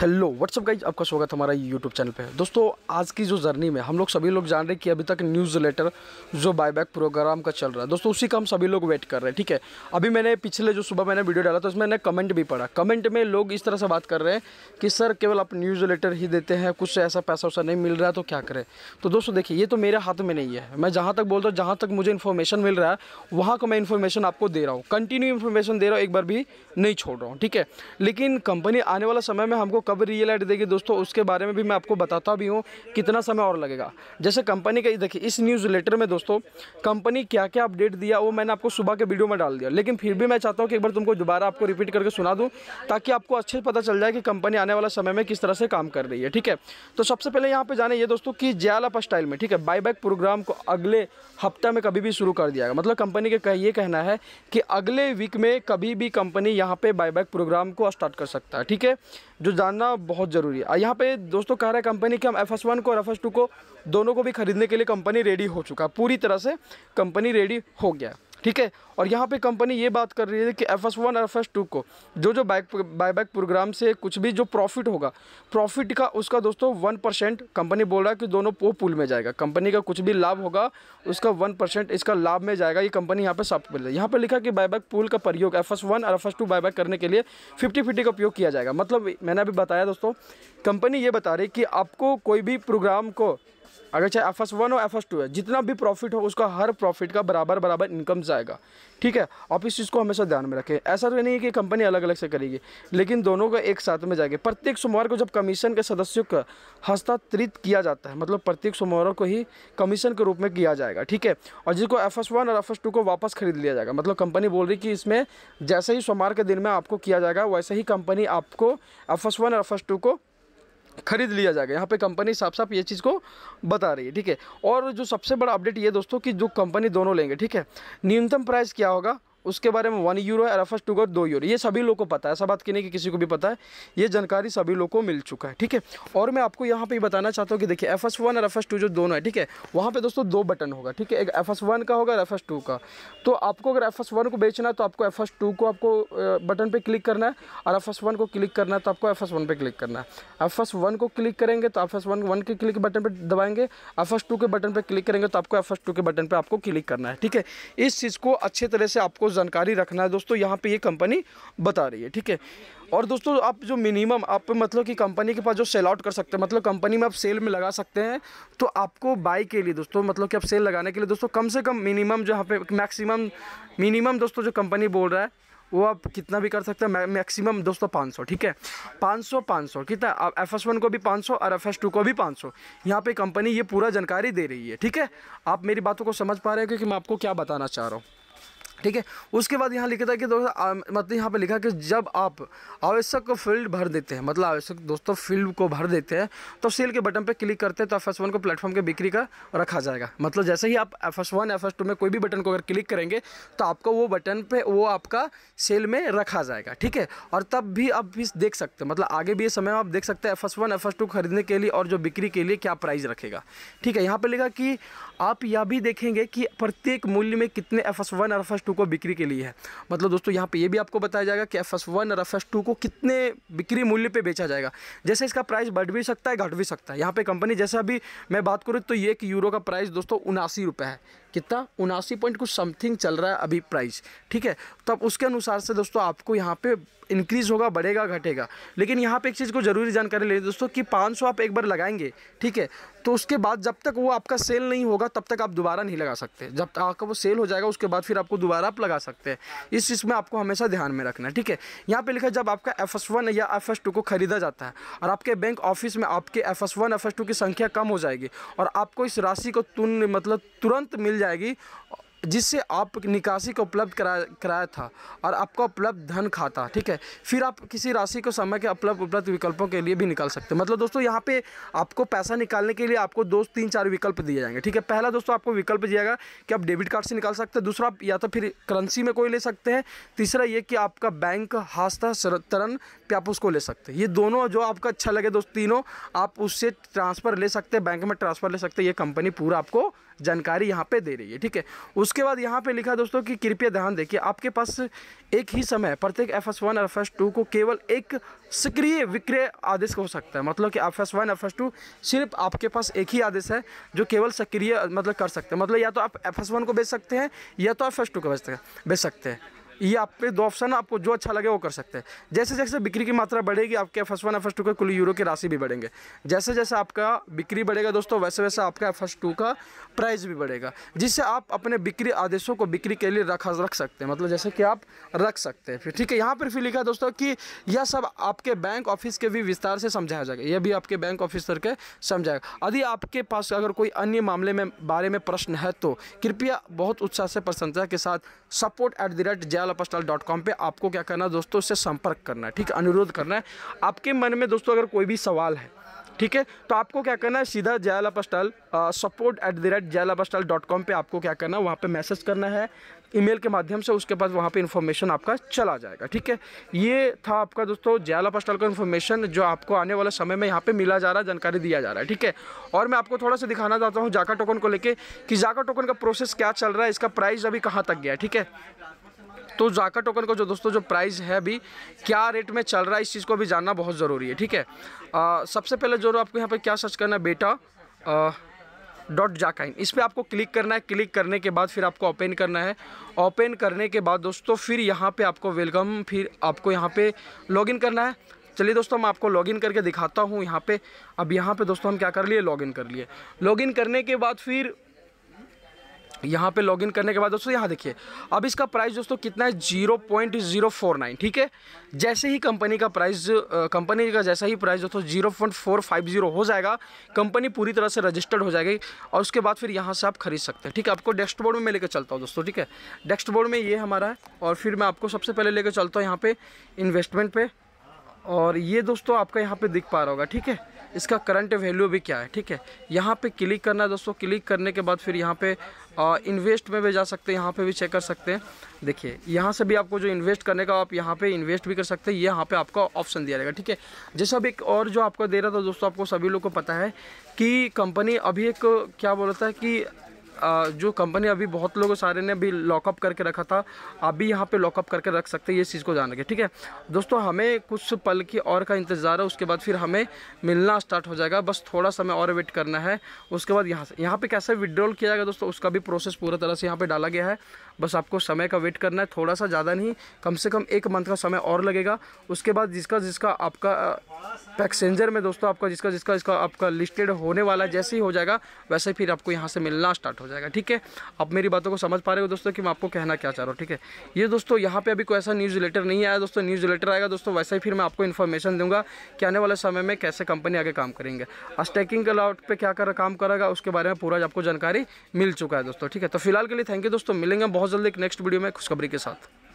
hello what's up guys आपका स्वागत हमारा यूट्यूब चैनल पे दोस्तों आज की जो जर्नी में हम लोग सभी लोग जान रहे हैं कि अभी तक न्यूज़ लेटर जो बायबैक प्रोग्राम का चल रहा है दोस्तों उसी का हम सभी लोग वेट कर रहे हैं ठीक है अभी मैंने पिछले जो सुबह मैंने वीडियो डाला तो उसमें मैंने कमेंट भी पढ़ा कमेंट में लोग इस तरह से बात कर रहे हैं कि सर केवल आप न्यूज़ लेटर ही देते हैं कुछ ऐसा पैसा वैसा नहीं मिल रहा है तो क्या करें तो दोस्तों देखिए ये तो मेरे हाथ में नहीं है मैं जहाँ तक बोलता हूँ जहाँ तक मुझे इन्फॉर्मेशन मिल रहा है वहाँ को मैं इन्फॉर्मेशन आपको दे रहा हूँ कंटिन्यू इन्फॉर्मेशन दे रहा हूँ एक बार भी नहीं छोड़ रहा हूँ ठीक है लेकिन कंपनी आने वाला समय में हमको कब रियलाइट देगी दोस्तों उसके बारे में भी मैं आपको बताता भी हूँ कितना समय और लगेगा जैसे कंपनी का देखिए इस न्यूज़ लेटर में दोस्तों कंपनी क्या क्या अपडेट दिया वो मैंने आपको सुबह के वीडियो में डाल दिया लेकिन फिर भी मैं चाहता हूँ कि एक बार तुमको दोबारा आपको रिपीट करके सुना दूँ ताकि आपको अच्छे से पता चल जाए कि कंपनी आने वाला समय में किस तरह से काम कर रही है ठीक है तो सबसे पहले यहाँ पर जाने ये दोस्तों कि जयालप स्टाइल में ठीक है बाईबैक प्रोग्राम को अगले हफ्ता में कभी भी शुरू कर दिया गया मतलब कंपनी का ये कहना है कि अगले वीक में कभी भी कंपनी यहाँ पे बाईबैक प्रोग्राम को स्टार्ट कर सकता है ठीक है जो जानना बहुत ज़रूरी है यहाँ पे दोस्तों कह रहा है कंपनी कि हम एफ एस वन को और एफ एस टू को दोनों को भी ख़रीदने के लिए कंपनी रेडी हो चुका है पूरी तरह से कंपनी रेडी हो गया ठीक है और यहाँ पे कंपनी ये बात कर रही है कि एफ एस वन और एफ एस टू को जो जो बाइक बायबैक प्रोग्राम से कुछ भी जो प्रॉफिट होगा प्रॉफिट का उसका दोस्तों वन परसेंट कंपनी बोल रहा है कि दोनों वो पुल में जाएगा कंपनी का कुछ भी लाभ होगा उसका वन परसेंट इसका लाभ में जाएगा ये कंपनी यहाँ पर साफ मिल रही है यहाँ पर लिखा कि बायबैक पुल का प्रयोग एफ एस वन और एफ एस टू बायबैक करने के लिए फिफ्टी फिफ्टी का उपयोग किया जाएगा मतलब मैंने अभी बताया दोस्तों कंपनी ये बता रही कि आपको कोई भी प्रोग्राम को अगर चाहे एफ एस वन हो एफ एस टू है जितना भी प्रॉफिट हो उसका हर प्रॉफिट का बराबर बराबर इनकम जाएगा ठीक है आप इस चीज़ को हमेशा ध्यान में रखें ऐसा तो नहीं है कि कंपनी अलग अलग से करेगी लेकिन दोनों का एक साथ में जाएगी प्रत्येक सोमवार को जब कमीशन के सदस्यों का हस्तांतरित किया जाता है मतलब प्रत्येक सोमवार को ही कमीशन के रूप में किया जाएगा ठीक है और जिसको एफ एस वन और एफ एस टू को वापस खरीद लिया जाएगा मतलब कंपनी बोल रही कि इसमें जैसे ही सोमवार के दिन में आपको किया जाएगा वैसे ही कंपनी आपको एफ एस वन और एफ एस टू को खरीद लिया जाएगा यहाँ पे कंपनी साफ साफ ये चीज़ को बता रही है ठीक है और जो सबसे बड़ा अपडेट ये दोस्तों कि जो कंपनी दोनों लेंगे ठीक है न्यूनतम प्राइस क्या होगा उसके बारे में वन यूरो है रेफर्स टू गॉट दो यूरो ये सभी लोग को पता है ऐसा बात की नहीं कि किसी को भी पता है ये जानकारी सभी लोग को मिल चुका है ठीक है और मैं आपको यहाँ पे बताना चाहता हूँ कि देखिए एफ एस वन और एफ एस टू जो दोनों है ठीक है वहाँ पे दोस्तों दो बटन होगा ठीक है एक एफ एस वन का होगा एफ एस टू का तो आपको अगर एफ एस वन को बेचना है तो आपको एफ एस टू को आपको बटन पर क्लिक करना है और एफ एस वन को क्लिक करना है तो आपको एफ एस वन पर क्लिक करना है एफ एस वन को क्लिक करेंगे तो एफ एस वन वन के क्लिक बटन पर दबाएंगे एफ एस टू के बटन पर क्लिक करेंगे तो आपको एफ एस टू के बटन पर आपको क्लिक करना है ठीक है इस चीज़ को अच्छे तरह से आपको जानकारी रखना है दोस्तों यहाँ पे ये कंपनी बता रही है ठीक है और दोस्तों आप जो मिनिमम आप मतलब कि कंपनी के पास जो सेल आउट कर सकते हैं मतलब कंपनी में आप सेल में लगा सकते हैं तो आपको बाई के लिए दोस्तों मतलब कि आप सेल लगाने के लिए दोस्तों कम से कम मिनिमम जो यहाँ पे मैक्सिमम मिनिमम दोस्तों जो कंपनी बोल रहा है वो आप कितना भी कर सकते हैं मैक्सिमम दोस्तों 500 ठीक है 500 500 कितना आप एफ एस वन को भी 500 और एफ एस टू को भी 500 सौ यहाँ पर कंपनी ये पूरा जानकारी दे रही है ठीक है आप मेरी बातों को समझ पा रहे हो क्योंकि मैं आपको क्या बताना चाह रहा हूँ ठीक है उसके बाद यहाँ लिखा था कि दोस्तों मतलब यहाँ पे लिखा कि जब आप आवश्यक को फील्ड भर देते हैं मतलब आवश्यक दोस्तों फील्ड को भर देते हैं तो सेल के बटन पे क्लिक करते हैं तो एफ एस वन को प्लेटफॉर्म के बिक्री का रखा जाएगा मतलब जैसे ही आप F S one F S two में कोई भी बटन को अगर क्लिक करेंगे तो आपको वो बटन पर वो आपका सेल में रखा जाएगा ठीक है और तब भी आप भी देख सकते हैं मतलब आगे भी ये समय आप देख सकते हैं F S one F S two खरीदने के लिए और जो बिक्री के लिए क्या प्राइस रखेगा ठीक है यहाँ पर लिखा कि आप यह भी देखेंगे कि प्रत्येक मूल्य में कितने F S one F S two two को बिक्री के लिए है मतलब दोस्तों यहाँ पे ये भी आपको बताया जाएगा कि एफ एस वन और एफ एस टू को कितने बिक्री मूल्य पे बेचा जाएगा जैसे इसका प्राइस बढ़ भी सकता है घट भी सकता है यहाँ पे कंपनी जैसे अभी मैं बात करूँ तो ये एक यूरो का प्राइस दोस्तों उनासी रुपये है कितना उनासी पॉइंट कुछ समथिंग चल रहा है अभी प्राइस ठीक है तब उसके अनुसार से दोस्तों आपको यहाँ पे इंक्रीज़ होगा बढ़ेगा घटेगा लेकिन यहाँ पे एक चीज़ को ज़रूरी जानकारी ले दोस्तों कि 500 आप एक बार लगाएंगे ठीक है तो उसके बाद जब तक वो आपका सेल नहीं होगा तब तक आप दोबारा नहीं लगा सकते जब तक आपका वो सेल हो जाएगा उसके बाद फिर आपको दोबारा आप लगा सकते हैं इस चीज़ में आपको हमेशा ध्यान में रखना है ठीक है यहाँ पर लिखा जब आपका एफ एस वन या एफ एस टू को खरीदा जाता है और आपके बैंक ऑफिस में आपके F S one F S two की संख्या कम हो जाएगी और आपको इस राशि को मतलब तुरंत मिल जाएगी जिससे आप निकासी को उपलब्ध कराया कराया था और आपका उपलब्ध धन खाता ठीक है फिर आप किसी राशि को समय के उपलब्ध उपलब्ध विकल्पों के लिए भी निकाल सकते हैं मतलब दोस्तों यहाँ पे आपको पैसा निकालने के लिए आपको दो तीन चार विकल्प दिए जाएंगे ठीक है पहला दोस्तों आपको विकल्प दिया गया कि आप डेबिट कार्ड से निकाल सकते हैं दूसरा आप या तो फिर करेंसी में कोई ले सकते हैं तीसरा ये कि आपका बैंक हास्ता तरन पे आप उसको ले सकते हैं ये दोनों जो आपका अच्छा लगे दोस्त तीनों आप उससे ट्रांसफ़र ले सकते हैं बैंक में ट्रांसफ़र ले सकते हैं ये कंपनी पूरा आपको जानकारी यहाँ पे दे रही है ठीक है उसके बाद यहाँ पे लिखा दोस्तों कि कृपया ध्यान देखिए आपके पास एक ही समय प्रत्येक F S one F S two को केवल एक सक्रिय विक्रय आदेश हो सकता है मतलब कि F S one F S two सिर्फ आपके पास एक ही आदेश है जो केवल सक्रिय मतलब कर सकते हैं मतलब या तो आप एफ एस वन को बेच सकते हैं या तो एफ एस टू को बेच सकते बेच सकते हैं ये आप पे दो ऑप्शन आपको जो अच्छा लगे वो कर सकते हैं जैसे जैसे बिक्री की मात्रा बढ़ेगी आपके फर्स्ट वन एस टू का कुल यूरो की राशि भी बढ़ेंगे जैसे जैसे आपका बिक्री बढ़ेगा दोस्तों वैसे वैसे आपका फर्स्ट टू का प्राइस भी बढ़ेगा जिससे आप अपने बिक्री आदेशों को बिक्री के लिए रखा रख सकते हैं मतलब जैसे कि आप रख सकते हैं फिर ठीक है यहाँ पर फिर लिखा दोस्तों कि यह सब आपके बैंक ऑफिस के भी विस्तार से समझाया जाएगा यह भी आपके बैंक ऑफिसर के समझाएगा यदि आपके पास अगर कोई अन्य मामले में बारे में प्रश्न है तो कृपया बहुत उत्साह से प्रसन्नता के साथ सपोर्ट एट द रेट जैल विशाल डॉट कॉम पर आपको क्या करना है दोस्तों उससे संपर्क करना है ठीक अनुरोध करना है आपके मन में दोस्तों अगर कोई भी सवाल है ठीक है तो आपको क्या करना है सीधा जयाल अपस्टाल सपोर्ट एट द रेट जयाल अपस्टाल डॉट कॉम पर आपको क्या करना है वहाँ पर मैसेज करना है ईमेल के माध्यम से उसके बाद वहाँ पे इन्फॉर्मेशन आपका चला जाएगा ठीक है ये था आपका दोस्तों जयाल अपस्टल का इन्फॉर्मेशन जो आपको आने वाले समय में यहाँ पे मिला जा रहा है जानकारी दिया जा रहा है ठीक है और मैं आपको थोड़ा सा दिखाना चाहता हूँ जाका टोकन को लेके कि जाका टोकन का प्रोसेस क्या चल रहा है इसका प्राइस अभी कहाँ तक गया ठीक है तो जाका टोकन का जो दोस्तों जो प्राइस है अभी क्या रेट में चल रहा है इस चीज़ को अभी जानना बहुत ज़रूरी है ठीक है सबसे पहले जो आपको यहाँ पर क्या सर्च करना है बेटा डॉट जाकाइन इस पर आपको क्लिक करना है क्लिक करने के बाद फिर आपको ओपन करना है ओपन करने के बाद दोस्तों फिर यहाँ पे आपको वेलकम फिर आपको यहाँ पे लॉगिन करना है चलिए दोस्तों मैं आपको लॉगिन करके दिखाता हूँ यहाँ पे अब यहाँ पे दोस्तों हम क्या कर लिए लॉगिन कर लिए लॉगिन करने के बाद फिर यहाँ पे लॉगिन करने के बाद दोस्तों यहाँ देखिए अब इसका प्राइस दोस्तों कितना है zero point zero four nine ठीक है जैसे ही कंपनी का प्राइस कंपनी का जैसा ही प्राइस दोस्तों zero point four five zero हो जाएगा कंपनी पूरी तरह से रजिस्टर्ड हो जाएगी और उसके बाद फिर यहाँ से आप खरीद सकते हैं ठीक है आपको बोर्ड में मैं लेकर चलता हूँ दोस्तों ठीक है बोर्ड में ये हमारा है और फिर मैं आपको सबसे पहले लेकर चलता हूँ यहाँ पर इन्वेस्टमेंट पर और ये दोस्तों आपका यहाँ पर दिख पा रहा होगा ठीक है इसका करंट वैल्यू भी क्या है ठीक है यहाँ पे क्लिक करना है दोस्तों क्लिक करने के बाद फिर यहाँ पे इन्वेस्ट में भी जा सकते हैं यहाँ पे भी चेक कर सकते हैं देखिए यहाँ से भी आपको जो इन्वेस्ट करने का आप यहाँ पे इन्वेस्ट भी कर सकते हैं ये यहाँ पे आपका ऑप्शन दिया जाएगा ठीक है जैसे अब एक और जो आपको दे रहा था दोस्तों आपको सभी लोग को पता है कि कंपनी अभी एक क्या बोलता है कि जो कंपनी अभी बहुत लोगों सारे ने अभी लॉकअप करके रखा था अभी यहाँ पे लॉकअप करके रख सकते हैं इस चीज़ को जान के ठीक है दोस्तों हमें कुछ पल की और का इंतज़ार है उसके बाद फिर हमें मिलना स्टार्ट हो जाएगा बस थोड़ा समय और वेट करना है उसके बाद यहाँ से यहाँ पर कैसे विड्रॉल किया जाएगा दोस्तों उसका भी प्रोसेस पूरा तरह से यहाँ पर डाला गया है बस आपको समय का वेट करना है थोड़ा सा ज़्यादा नहीं कम से कम एक मंथ का समय और लगेगा उसके बाद जिसका जिसका आपका पैसेंजर में दोस्तों आपका जिसका जिसका इसका आपका लिस्टेड होने वाला जैसे ही हो जाएगा वैसे फिर आपको यहाँ से मिलना स्टार्ट हो जाएगा ठीक है आप मेरी बातों को समझ पा रहे हो दोस्तों कि मैं आपको कहना क्या चाह रहा हूँ ठीक है ये दोस्तों यहाँ पे अभी कोई ऐसा न्यूज़ रिलेटर नहीं आया दोस्तों न्यूज़ रिलेटर आएगा दोस्तों वैसे ही फिर मैं आपको इन्फॉर्मेशन दूंगा कि आने वाले समय में कैसे कंपनी आगे काम करेंगे अस्टैकिंग के लाउट पर क्या कर काम करेगा उसके बारे में पूरा आपको जानकारी मिल चुका है दोस्तों ठीक है तो फिलहाल के लिए थैंक यू दोस्तों मिलेंगे बहुत जल्दी एक नेक्स्ट वीडियो में खुशखबरी के साथ